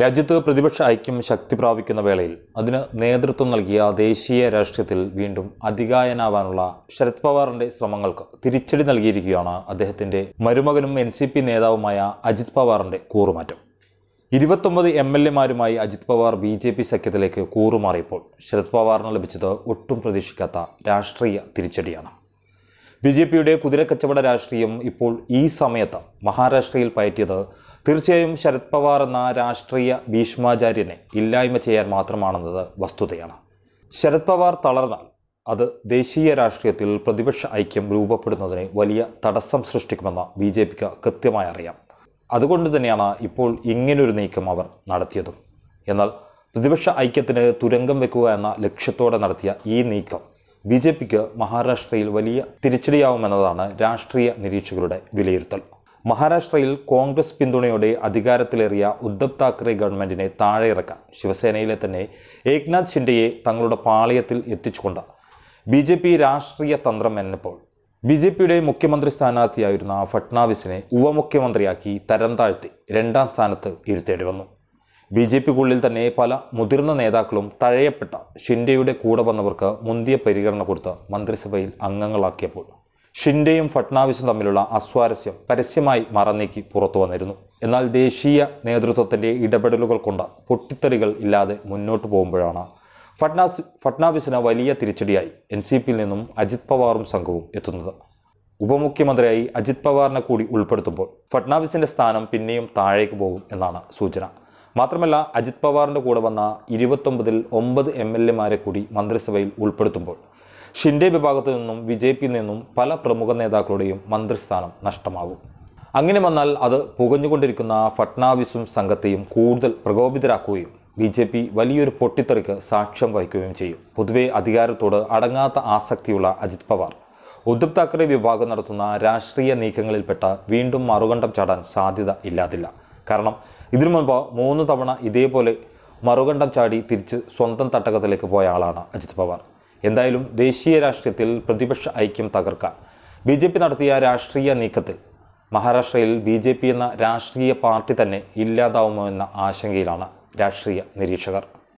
രാജ്യത്ത് പ്രതിപക്ഷ ഐക്യം ശക്തി പ്രാപിക്കുന്ന വേളയിൽ അതിന് നേതൃത്വം നൽകിയ ദേശീയ രാഷ്ട്രീയത്തിൽ വീണ്ടും അധികായനാവാനുള്ള ശരത് പവാറിന്റെ ശ്രമങ്ങൾക്ക് തിരിച്ചടി നൽകിയിരിക്കുകയാണ് അദ്ദേഹത്തിന്റെ മരുമകനും എൻ സി പി നേതാവുമായ അജിത് പവാറിന്റെ കൂറുമാറ്റം ഇരുപത്തൊമ്പത് എം എൽ എമാരുമായി Ajit Pawar B J P സഖ്യത്തിലേക്ക് കൂറുമാറിയപ്പോൾ ശരത് പവാറിന് ലഭിച്ചത് ഒട്ടും പ്രതീക്ഷിക്കാത്ത രാഷ്ട്രീയ തിരിച്ചടിയാണ് ബി ജെ പിയുടെ കുതിരക്കച്ചവട രാഷ്ട്രീയം ഇപ്പോൾ ഈ സമയത്ത് മഹാരാഷ്ട്രയിൽ പയറ്റിയത് തീർച്ചയായും ശരത് പവാർ എന്ന രാഷ്ട്രീയ ഭീഷ്മാചാര്യനെ ഇല്ലായ്മ ചെയ്യാൻ മാത്രമാണെന്നത് വസ്തുതയാണ് ശരത് പവാർ തളർന്നാൽ അത് ദേശീയ രാഷ്ട്രീയത്തിൽ പ്രതിപക്ഷ ഐക്യം രൂപപ്പെടുന്നതിന് വലിയ തടസ്സം സൃഷ്ടിക്കുമെന്ന് ബി ജെ പിക്ക് കൃത്യമായി അറിയാം അതുകൊണ്ട് തന്നെയാണ് ഇപ്പോൾ ഇങ്ങനൊരു നീക്കം അവർ നടത്തിയതും എന്നാൽ പ്രതിപക്ഷ ഐക്യത്തിന് തുരങ്കം വെക്കുക എന്ന ലക്ഷ്യത്തോടെ നടത്തിയ ഈ നീക്കം ബി ജെ പിക്ക് മഹാരാഷ്ട്രയിൽ വലിയ തിരിച്ചടിയാവുമെന്നതാണ് രാഷ്ട്രീയ നിരീക്ഷകരുടെ വിലയിരുത്തൽ മഹാരാഷ്ട്രയിൽ കോൺഗ്രസ് പിന്തുണയോടെ അധികാരത്തിലേറിയ ഉദ്ധവ് താക്കറെ ഗവൺമെൻറ്റിനെ താഴെയിറക്കാൻ ശിവസേനയിലെ തന്നെ ഏക്നാഥ് ഷിൻഡെയെ തങ്ങളുടെ പാളയത്തിൽ എത്തിച്ചുകൊണ്ട് ബി ജെ പി രാഷ്ട്രീയ തന്ത്രം എന്നപ്പോൾ ബി ജെ പിയുടെ മുഖ്യമന്ത്രി സ്ഥാനാർത്ഥിയായിരുന്ന ഫട്നാവിസിനെ ഉപമുഖ്യമന്ത്രിയാക്കി തരം താഴ്ത്തി രണ്ടാം സ്ഥാനത്ത് ഇരുത്തേണ്ടി വന്നു ബി ജെ പിക്കുള്ളിൽ തന്നെ പല മുതിർന്ന നേതാക്കളും തഴയപ്പെട്ട ഷിൻഡെയുടെ കൂടെ വന്നവർക്ക് മുന്തിയ പരിഗണന കൊടുത്ത് മന്ത്രിസഭയിൽ അംഗങ്ങളാക്കിയപ്പോൾ ഷിൻഡെയും ഫട്നാവിസും തമ്മിലുള്ള അസ്വാരസ്യം പരസ്യമായി മറന്നീക്കി പുറത്തു വന്നിരുന്നു എന്നാൽ ദേശീയ നേതൃത്വത്തിൻ്റെ ഇടപെടലുകൾ കൊണ്ട് പൊട്ടിത്തെറികൾ ഇല്ലാതെ മുന്നോട്ട് പോകുമ്പോഴാണ് ഫട്നാസ് ഫട്നാവിസിന് വലിയ തിരിച്ചടിയായി എൻ സി പിയിൽ നിന്നും അജിത് പവാറും സംഘവും എത്തുന്നത് ഉപമുഖ്യമന്ത്രിയായി അജിത് പവാറിനെ കൂടി ഉൾപ്പെടുത്തുമ്പോൾ ഫട്നാവിസിൻ്റെ സ്ഥാനം പിന്നെയും താഴേക്ക് പോകും എന്നാണ് സൂചന മാത്രമല്ല അജിത് പവാറിൻ്റെ കൂടെ വന്ന ഇരുപത്തൊമ്പതിൽ ഒമ്പത് എം എൽ എമാരെ കൂടി മന്ത്രിസഭയിൽ ഉൾപ്പെടുത്തുമ്പോൾ ഷിൻഡെ വിഭാഗത്തു നിന്നും ബി ജെ പിയിൽ നിന്നും പല പ്രമുഖ നേതാക്കളുടെയും മന്ത്രിസ്ഥാനം നഷ്ടമാകും അങ്ങനെ വന്നാൽ അത് പുകഞ്ഞുകൊണ്ടിരിക്കുന്ന ഫട്നാവിസും സംഘത്തെയും കൂടുതൽ പ്രകോപിതരാക്കുകയും ബി ജെ പി വലിയൊരു പൊട്ടിത്തെറിക്ക് സാക്ഷ്യം വഹിക്കുകയും ചെയ്യും പൊതുവെ അധികാരത്തോട് അടങ്ങാത്ത ആസക്തിയുള്ള അജിത് പവാർ ഉദ്ധവ് താക്കറെ വിഭാഗം നടത്തുന്ന രാഷ്ട്രീയ നീക്കങ്ങളിൽപ്പെട്ട വീണ്ടും മറുകണ്ഠം ചാടാൻ സാധ്യത ഇല്ലാതില്ല കാരണം ഇതിനു മുൻപ് മൂന്ന് തവണ ഇതേപോലെ മറുകണ്ഠം ചാടി തിരിച്ച് സ്വന്തം തട്ടകത്തിലേക്ക് പോയ ആളാണ് അജിത് പവാർ എന്തായാലും ദേശീയ രാഷ്ട്രീയത്തിൽ പ്രതിപക്ഷ ഐക്യം തകർക്കാം ബി ജെ പി നടത്തിയ രാഷ്ട്രീയ നീക്കത്തിൽ മഹാരാഷ്ട്രയിൽ ബി ജെ പി എന്ന രാഷ്ട്രീയ പാർട്ടി തന്നെ ഇല്ലാതാവുമോ എന്ന ആശങ്കയിലാണ് രാഷ്ട്രീയ നിരീക്ഷകർ